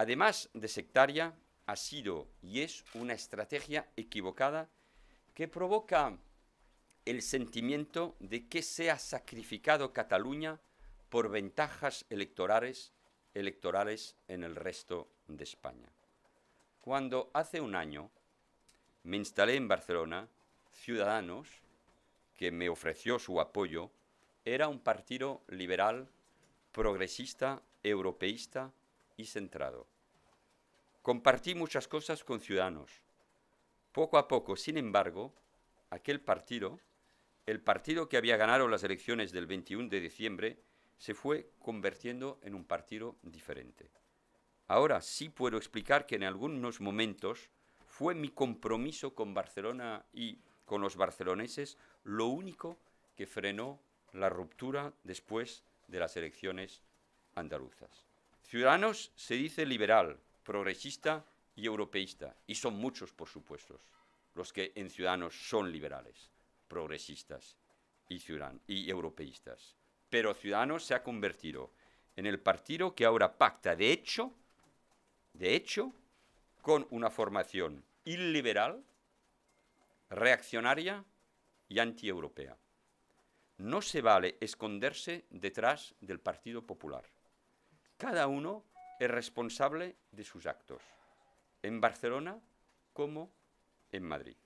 además de sectaria, ha sido y es una estrategia equivocada que provoca el sentimiento de que se ha sacrificado Cataluña por ventajas electorales, electorales en el resto de España. Cuando hace un año me instalé en Barcelona, Ciudadanos, que me ofreció su apoyo, era un partido liberal, progresista, europeísta, y centrado. Compartí muchas cosas con Ciudadanos. Poco a poco, sin embargo, aquel partido, el partido que había ganado las elecciones del 21 de diciembre, se fue convirtiendo en un partido diferente. Ahora sí puedo explicar que en algunos momentos fue mi compromiso con Barcelona y con los barceloneses lo único que frenó la ruptura después de las elecciones andaluzas. Ciudadanos se dice liberal, progresista y europeísta, y son muchos, por supuesto, los que en Ciudadanos son liberales, progresistas y, y europeístas. Pero Ciudadanos se ha convertido en el partido que ahora pacta, de hecho, de hecho, con una formación illiberal, reaccionaria y antieuropea. No se vale esconderse detrás del Partido Popular. Cada uno es responsable de sus actos, en Barcelona como en Madrid.